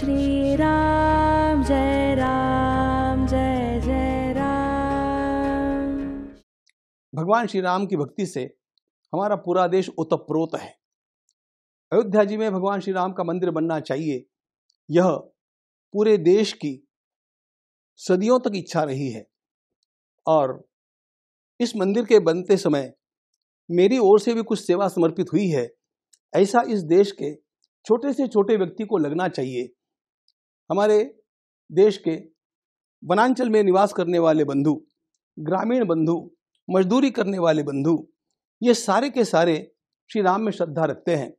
श्री राम जय राम जय जय राम भगवान श्री राम की भक्ति से हमारा पूरा देश उतप्रोत है अयोध्या जी में भगवान श्री राम का मंदिर बनना चाहिए यह पूरे देश की सदियों तक इच्छा रही है और इस मंदिर के बनते समय मेरी ओर से भी कुछ सेवा समर्पित हुई है ऐसा इस देश के छोटे से छोटे व्यक्ति को लगना चाहिए हमारे देश के वनांचल में निवास करने वाले बंधु ग्रामीण बंधु मजदूरी करने वाले बंधु ये सारे के सारे श्री राम में श्रद्धा रखते हैं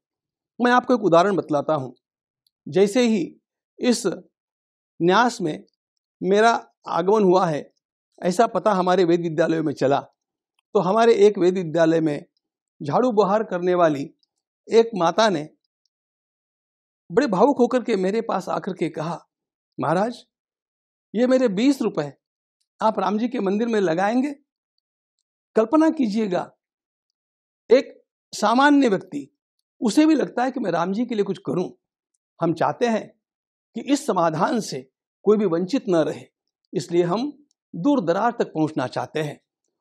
मैं आपको एक उदाहरण बतलाता हूँ जैसे ही इस न्यास में मेरा आगमन हुआ है ऐसा पता हमारे वेद विद्यालयों में चला तो हमारे एक वेद विद्यालय में झाड़ू बुहार करने वाली एक माता ने बड़े भावुक होकर के मेरे पास आकर के कहा महाराज ये मेरे बीस रुपए आप राम जी के मंदिर में लगाएंगे कल्पना कीजिएगा एक सामान्य व्यक्ति उसे भी लगता है कि मैं राम जी के लिए कुछ करूं हम चाहते हैं कि इस समाधान से कोई भी वंचित न रहे इसलिए हम दूर दरार तक पहुंचना चाहते हैं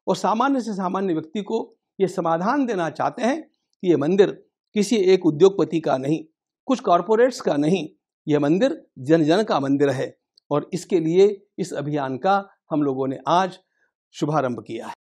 और सामान्य से सामान्य व्यक्ति को ये समाधान देना चाहते हैं कि ये मंदिर किसी एक उद्योगपति का नहीं कुछ कॉरपोरेट्स का नहीं यह मंदिर जन जन का मंदिर है और इसके लिए इस अभियान का हम लोगों ने आज शुभारंभ किया है